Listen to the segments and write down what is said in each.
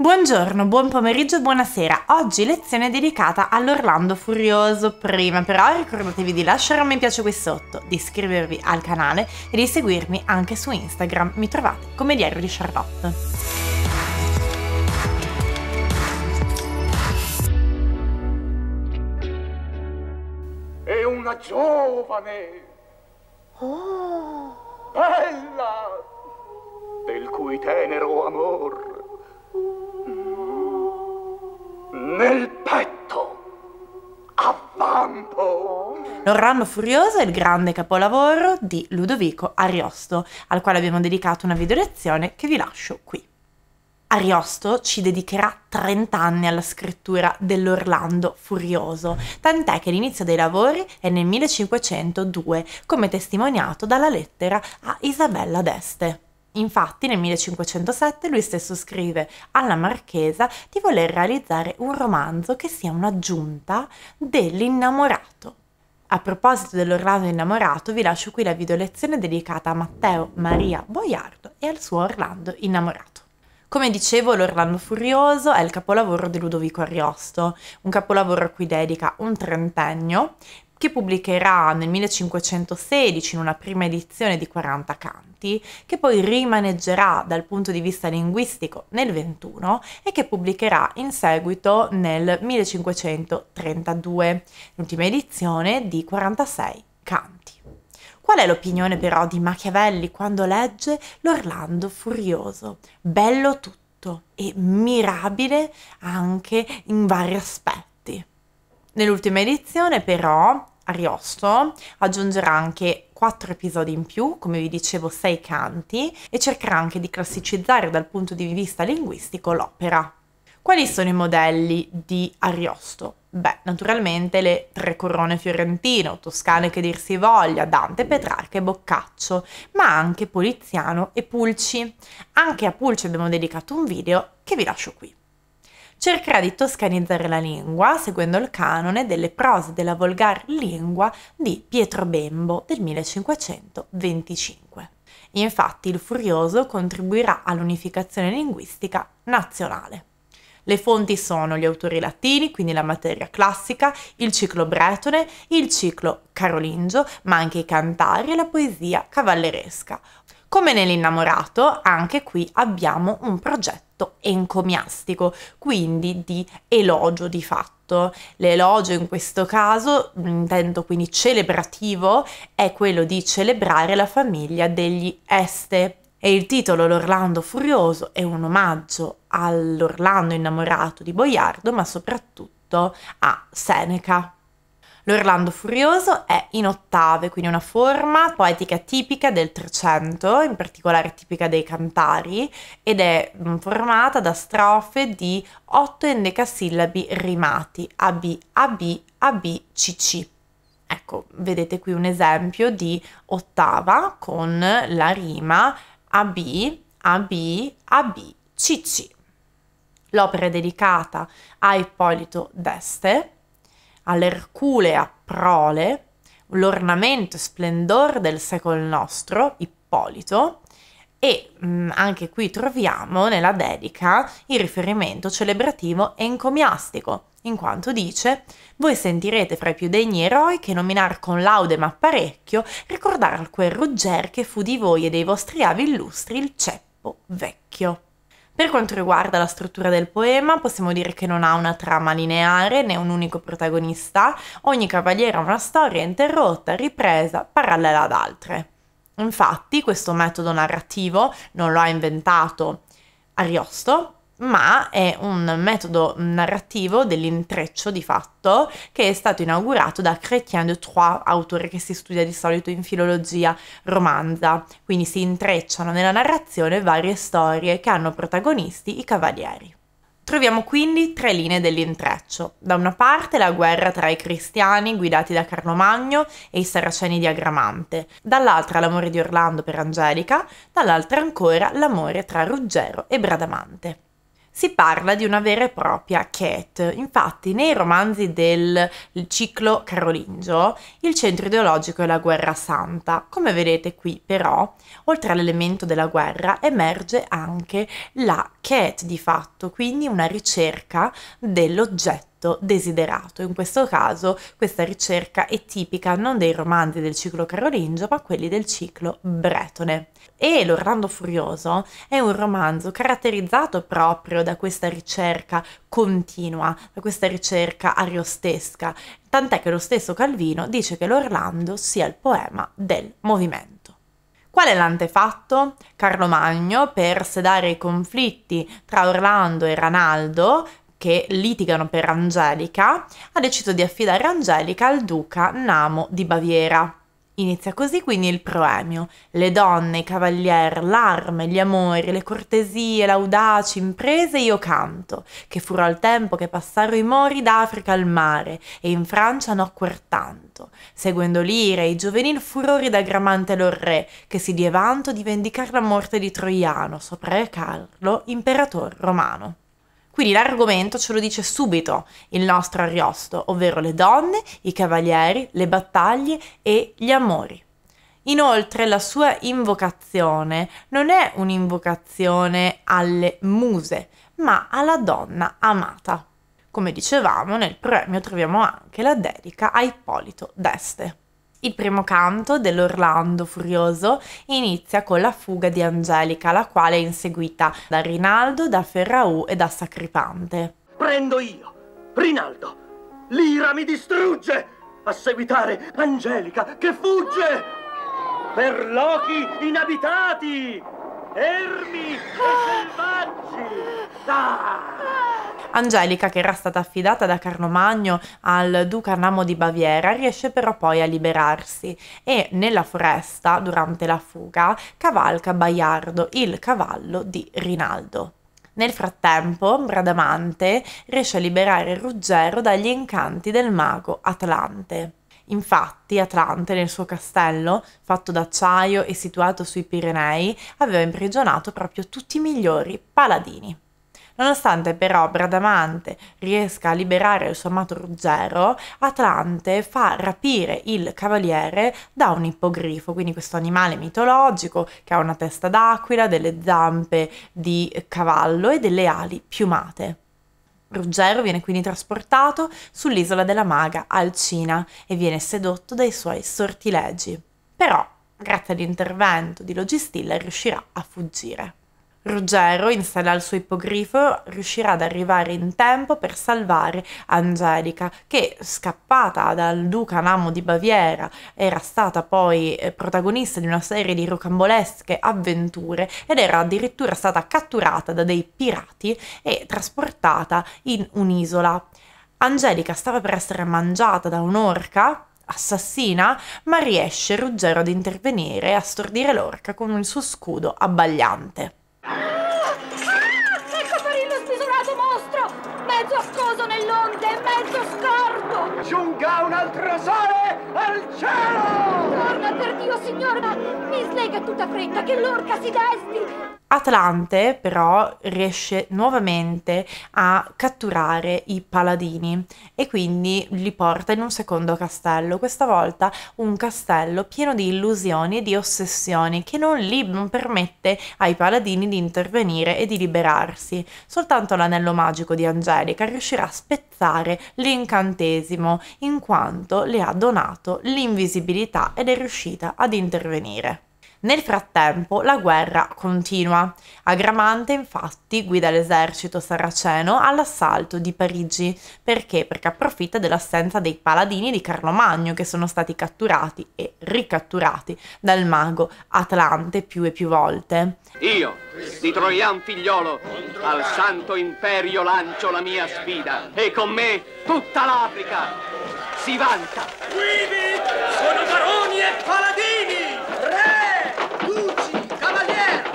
Buongiorno, buon pomeriggio, e buonasera. Oggi lezione dedicata all'Orlando Furioso. Prima però ricordatevi di lasciare un mi piace qui sotto, di iscrivervi al canale e di seguirmi anche su Instagram. Mi trovate come Diario di Charlotte. È una giovane! Oh! Bella! Del cui tenero amor nel petto, avampo. L'Orranno Furioso è il grande capolavoro di Ludovico Ariosto, al quale abbiamo dedicato una video lezione che vi lascio qui. Ariosto ci dedicherà 30 anni alla scrittura dell'Orlando Furioso, tant'è che l'inizio dei lavori è nel 1502, come testimoniato dalla lettera a Isabella d'Este. Infatti nel 1507 lui stesso scrive alla Marchesa di voler realizzare un romanzo che sia un'aggiunta dell'innamorato. A proposito dell'Orlando innamorato, vi lascio qui la videolezione dedicata a Matteo Maria Boiardo e al suo Orlando innamorato. Come dicevo, l'Orlando Furioso è il capolavoro di Ludovico Ariosto, un capolavoro a cui dedica un trentennio, che pubblicherà nel 1516 in una prima edizione di 40 canti, che poi rimaneggerà dal punto di vista linguistico nel 21 e che pubblicherà in seguito nel 1532, l'ultima edizione di 46 canti. Qual è l'opinione però di Machiavelli quando legge l'Orlando furioso? Bello tutto e mirabile anche in vari aspetti. Nell'ultima edizione però Ariosto aggiungerà anche quattro episodi in più, come vi dicevo sei canti, e cercherà anche di classicizzare dal punto di vista linguistico l'opera. Quali sono i modelli di Ariosto? Beh, naturalmente le tre corone fiorentino, toscane che dir si voglia, Dante, Petrarca e Boccaccio, ma anche Poliziano e Pulci. Anche a Pulci abbiamo dedicato un video che vi lascio qui cercherà di toscanizzare la lingua seguendo il canone delle prose della volgar lingua di Pietro Bembo del 1525. Infatti il Furioso contribuirà all'unificazione linguistica nazionale. Le fonti sono gli autori latini, quindi la materia classica, il ciclo bretone, il ciclo carolingio, ma anche i cantari e la poesia cavalleresca, come nell'innamorato, anche qui abbiamo un progetto encomiastico, quindi di elogio di fatto. L'elogio in questo caso, intendo quindi celebrativo, è quello di celebrare la famiglia degli Este. E il titolo L'Orlando Furioso è un omaggio all'Orlando innamorato di Boiardo, ma soprattutto a Seneca. L'Orlando Furioso è in ottave, quindi una forma poetica tipica del Trecento, in particolare tipica dei cantari, ed è mm, formata da strofe di otto endecasillabi rimati, AB, AB, AB, CC. Ecco, vedete qui un esempio di ottava con la rima AB, AB, AB, CC. L'opera è dedicata a Ippolito d'Este all'Erculea prole, l'ornamento e splendor del secol nostro, Ippolito, e mh, mm, anche qui troviamo nella dedica il riferimento celebrativo encomiastico, in quanto dice «Voi sentirete fra i più degni eroi che nominar con laude ma parecchio ricordar quel Ruggero che fu di voi e dei vostri avi illustri il ceppo vecchio». Per quanto riguarda la struttura del poema, possiamo dire che non ha una trama lineare né un unico protagonista, ogni cavaliere ha una storia interrotta, ripresa, parallela ad altre. Infatti, questo metodo narrativo non lo ha inventato Ariosto, ma è un metodo narrativo dell'intreccio di fatto che è stato inaugurato da Chrétien de Troyes, autore che si studia di solito in filologia romanza, quindi si intrecciano nella narrazione varie storie che hanno protagonisti i cavalieri. Troviamo quindi tre linee dell'intreccio. Da una parte la guerra tra i cristiani guidati da Carlo Magno e i saraceni di Agramante, dall'altra l'amore di Orlando per Angelica, dall'altra ancora l'amore tra Ruggero e Bradamante si parla di una vera e propria Cat. Infatti, nei romanzi del ciclo carolingio, il centro ideologico è la guerra santa. Come vedete qui, però, oltre all'elemento della guerra, emerge anche la Cat di fatto, quindi una ricerca dell'oggetto oggetto desiderato. In questo caso questa ricerca è tipica non dei romanzi del ciclo carolingio, ma quelli del ciclo bretone. E L'Orlando Furioso è un romanzo caratterizzato proprio da questa ricerca continua, da questa ricerca ariostesca, tant'è che lo stesso Calvino dice che l'Orlando sia il poema del movimento. Qual è l'antefatto? Carlo Magno, per sedare i conflitti tra Orlando e Ranaldo, che litigano per Angelica, ha deciso di affidare Angelica al duca Namo di Baviera. Inizia così quindi il proemio. Le donne, i cavalier, l'arme, gli amori, le cortesie, l'audaci, imprese io canto, che furò al tempo che passaro i mori d'Africa al mare, e in Francia nocquer tanto, seguendo l'ire, i giovenil furori da gramante lor re, che si vanto di vendicar la morte di Troiano, sopra Carlo, imperator romano. Quindi l'argomento ce lo dice subito il nostro Ariosto, ovvero le donne, i cavalieri, le battaglie e gli amori. Inoltre la sua invocazione non è un'invocazione alle muse, ma alla donna amata. Come dicevamo, nel premio troviamo anche la dedica a Ippolito d'Este. Il primo canto dell'Orlando Furioso inizia con la fuga di Angelica, la quale è inseguita da Rinaldo, da Ferraù e da Sacripante. Prendo io, Rinaldo! L'ira mi distrugge! A seguitare Angelica che fugge! Per lochi inabitati! Ermi e selvaggi! Ah! Angelica, che era stata affidata da Carlomagno al duca Namo di Baviera, riesce però poi a liberarsi e nella foresta, durante la fuga, cavalca Baiardo, il cavallo di Rinaldo. Nel frattempo, Bradamante riesce a liberare Ruggero dagli incanti del mago Atlante. Infatti, Atlante, nel suo castello, fatto d'acciaio e situato sui Pirenei, aveva imprigionato proprio tutti i migliori paladini. Nonostante però Bradamante riesca a liberare il suo amato Ruggero, Atlante fa rapire il cavaliere da un ippogrifo, quindi questo animale mitologico che ha una testa d'aquila, delle zampe di cavallo e delle ali piumate. Ruggero viene quindi trasportato sull'isola della maga Alcina e viene sedotto dai suoi sortilegi. Però, grazie all'intervento di Logistilla, riuscirà a fuggire. Ruggero, in sella al suo ippogrifo, riuscirà ad arrivare in tempo per salvare Angelica, che scappata dal duca Namo di Baviera era stata poi eh, protagonista di una serie di rocambolesche avventure ed era addirittura stata catturata da dei pirati e trasportata in un'isola. Angelica stava per essere mangiata da un'orca assassina, ma riesce Ruggero ad intervenire e a stordire l'orca con il suo scudo abbagliante. 坐。caso nell'onda è mezzo scorto! Giunga un altro sole al cielo! Torna per Dio, signora! Mi slega tutta fretta che l'orca si desti! Atlante però riesce nuovamente a catturare i paladini e quindi li porta in un secondo castello, questa volta un castello pieno di illusioni e di ossessioni che non, li, non permette ai paladini di intervenire e di liberarsi. Soltanto l'anello magico di Angelica riuscirà spezzare l'incantesimo, in quanto le ha donato l'invisibilità ed è riuscita ad intervenire. Nel frattempo la guerra continua. Agramante infatti guida l'esercito saraceno all'assalto di Parigi. Perché? Perché approfitta dell'assenza dei paladini di Carlo Magno che sono stati catturati e ricatturati dal mago Atlante più e più volte. Io, di Troian figliolo, al Santo Imperio lancio la mia sfida e con me tutta l'Africa si vanta. Guidi sono baroni e paladini, re, duci, cavalieri.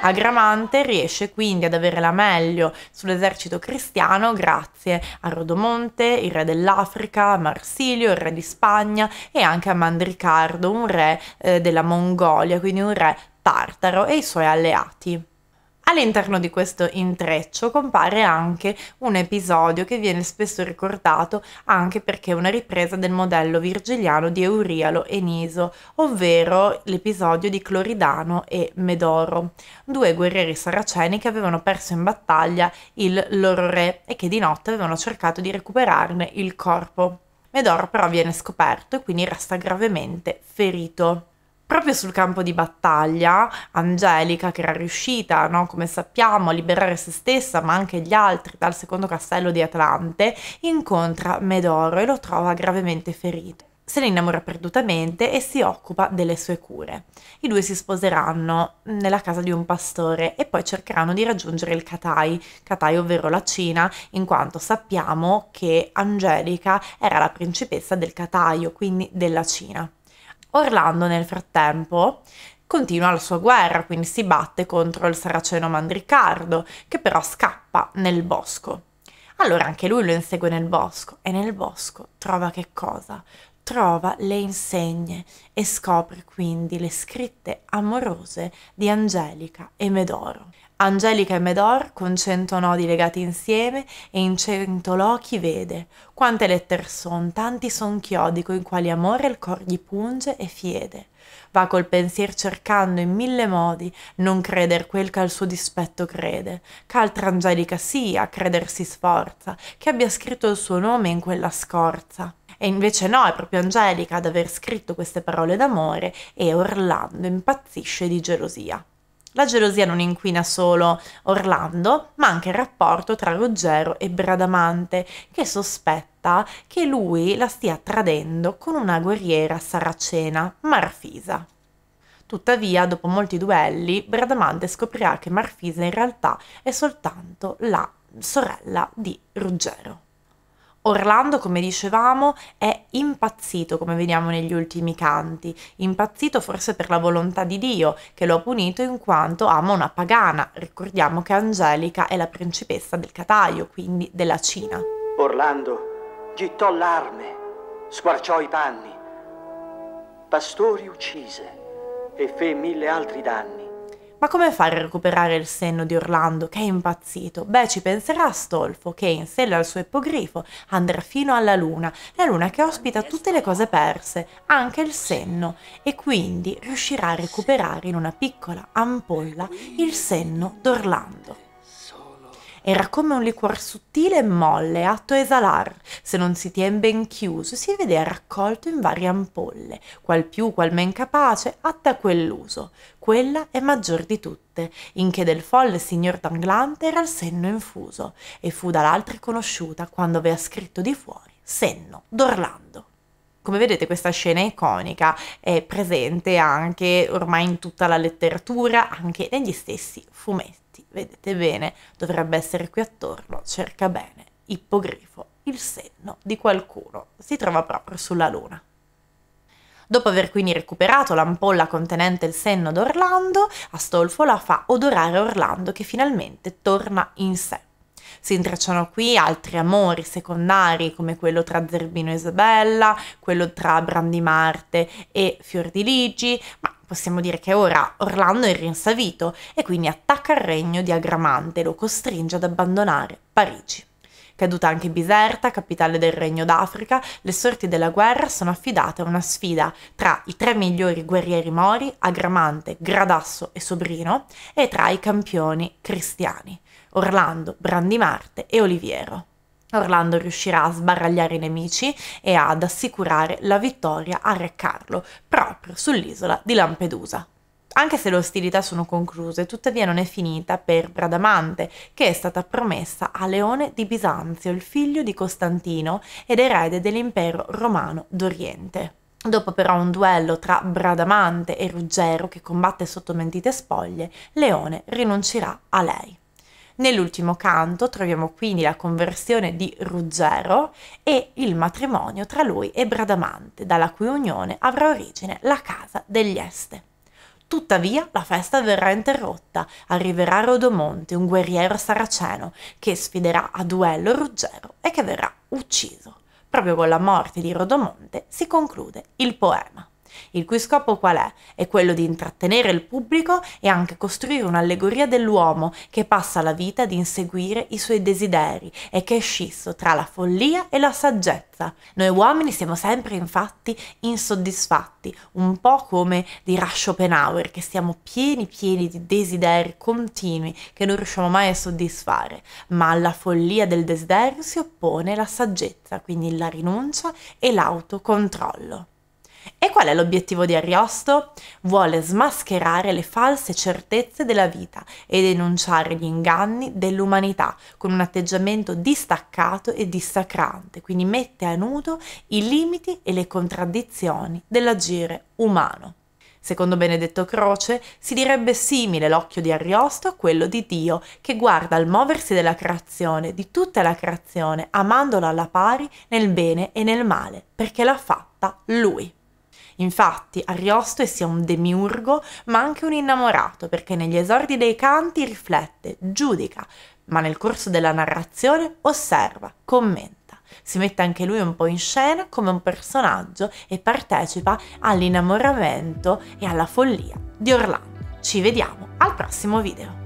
Agramante riesce quindi ad avere la meglio sull'esercito cristiano grazie a Rodomonte, il re dell'Africa, Marsilio, il re di Spagna e anche a Mandricardo, un re eh, della Mongolia, quindi un re tartaro e i suoi alleati. All'interno di questo intreccio compare anche un episodio che viene spesso ricordato anche perché è una ripresa del modello virgiliano di Eurialo e Niso, ovvero l'episodio di Cloridano e Medoro, due guerrieri saraceni che avevano perso in battaglia il loro re e che di notte avevano cercato di recuperarne il corpo. Medoro però viene scoperto e quindi resta gravemente ferito proprio sul campo di battaglia, Angelica, che era riuscita, no, come sappiamo, a liberare se stessa, ma anche gli altri dal secondo castello di Atlante, incontra Medoro e lo trova gravemente ferito se ne innamora perdutamente e si occupa delle sue cure. I due si sposeranno nella casa di un pastore e poi cercheranno di raggiungere il Katai, Katai ovvero la Cina, in quanto sappiamo che Angelica era la principessa del Katai, quindi della Cina. Orlando nel frattempo continua la sua guerra, quindi si batte contro il saraceno Mandricardo, che però scappa nel bosco. Allora anche lui lo insegue nel bosco e nel bosco trova che cosa? trova le insegne e scopre quindi le scritte amorose di Angelica e Medoro. Angelica e Medor con cento nodi legati insieme e in cento lochi vede. Quante lettere son, tanti son chiodi coi quali amore il cor gli punge e fiede. Va col pensier cercando in mille modi non creder quel che al suo dispetto crede, ch'altra angelica sia, creder si sforza, che abbia scritto il suo nome in quella scorza. E invece no, è proprio Angelica ad aver scritto queste parole d'amore e Orlando impazzisce di gelosia. La gelosia non inquina solo Orlando, ma anche il rapporto tra Ruggero e Bradamante, che sospetta che lui la stia tradendo con una guerriera saracena, Marfisa. Tuttavia, dopo molti duelli, Bradamante scoprirà che Marfisa in realtà è soltanto la sorella di Ruggero. Orlando, come dicevamo, è impazzito, come vediamo negli ultimi canti, impazzito forse per la volontà di Dio che lo ha punito in quanto ama una pagana. Ricordiamo che Angelica è la principessa del Cataio, quindi della Cina. Orlando gittò l'arme, squarciò i panni, pastori uccise e fe mille altri danni. Ma come fare a recuperare il senno di Orlando che è impazzito? Beh, ci penserà Stolfo che in sella al suo ippogrifo andrà fino alla luna, la luna che ospita tutte le cose perse, anche il senno, e quindi riuscirà a recuperare in una piccola ampolla il senno d'Orlando. Era come un liquor sottile e molle, atto a esalar, se non si tien ben chiuso, si vedea raccolto in varie ampolle, qual più, qual men capace, atta a quell'uso. Quella è maggior di tutte, in che del folle signor Danglante era il senno infuso, e fu dall'altri conosciuta quando aveva scritto di fuori senno d'Orlando. Come vedete questa scena iconica è presente anche ormai in tutta la letteratura, anche negli stessi fumetti infatti, vedete bene, dovrebbe essere qui attorno, cerca bene, ippogrifo, il senno di qualcuno, si trova proprio sulla luna. Dopo aver quindi recuperato l'ampolla contenente il senno d'Orlando, Astolfo la fa odorare Orlando che finalmente torna in sé. Si intrecciano qui altri amori secondari come quello tra Zerbino e Isabella, quello tra Brandimarte e Fiordiligi, ma Possiamo dire che ora Orlando è rinsavito e quindi attacca il regno di Agramante e lo costringe ad abbandonare Parigi. Caduta anche Biserta, capitale del Regno d'Africa, le sorti della guerra sono affidate a una sfida tra i tre migliori guerrieri mori, Agramante, Gradasso e Sobrino, e tra i campioni cristiani, Orlando, Brandimarte e Oliviero. Orlando riuscirà a sbaragliare i nemici e ad assicurare la vittoria a Re Carlo, proprio sull'isola di Lampedusa. Anche se le ostilità sono concluse, tuttavia non è finita per Bradamante, che è stata promessa a Leone di Bisanzio, il figlio di Costantino ed erede dell'impero romano d'Oriente. Dopo però un duello tra Bradamante e Ruggero che combatte sotto mentite spoglie, Leone rinuncerà a lei. Nell'ultimo canto troviamo quindi la conversione di Ruggero e il matrimonio tra lui e Bradamante, dalla cui unione avrà origine la casa degli Este. Tuttavia la festa verrà interrotta, arriverà Rodomonte, un guerriero saraceno, che sfiderà a duello Ruggero e che verrà ucciso. Proprio con la morte di Rodomonte si conclude il poema il cui scopo qual è? È quello di intrattenere il pubblico e anche costruire un'allegoria dell'uomo che passa la vita ad inseguire i suoi desideri e che è scisso tra la follia e la saggezza. Noi uomini siamo sempre infatti insoddisfatti, un po' come dirà Schopenhauer, che siamo pieni pieni di desideri continui che non riusciamo mai a soddisfare, ma alla follia del desiderio si oppone la saggezza, quindi la rinuncia e l'autocontrollo. E qual è l'obiettivo di Ariosto? Vuole smascherare le false certezze della vita e denunciare gli inganni dell'umanità con un atteggiamento distaccato e dissacrante, quindi mette a nudo i limiti e le contraddizioni dell'agire umano. Secondo Benedetto Croce si direbbe simile l'occhio di Ariosto a quello di Dio, che guarda al muoversi della creazione, di tutta la creazione, amandola alla pari nel bene e nel male, perché l'ha fatta lui. Infatti Ariosto è sia un demiurgo ma anche un innamorato perché negli esordi dei canti riflette, giudica, ma nel corso della narrazione osserva, commenta. Si mette anche lui un po' in scena come un personaggio e partecipa all'innamoramento e alla follia di Orlando. Ci vediamo al prossimo video.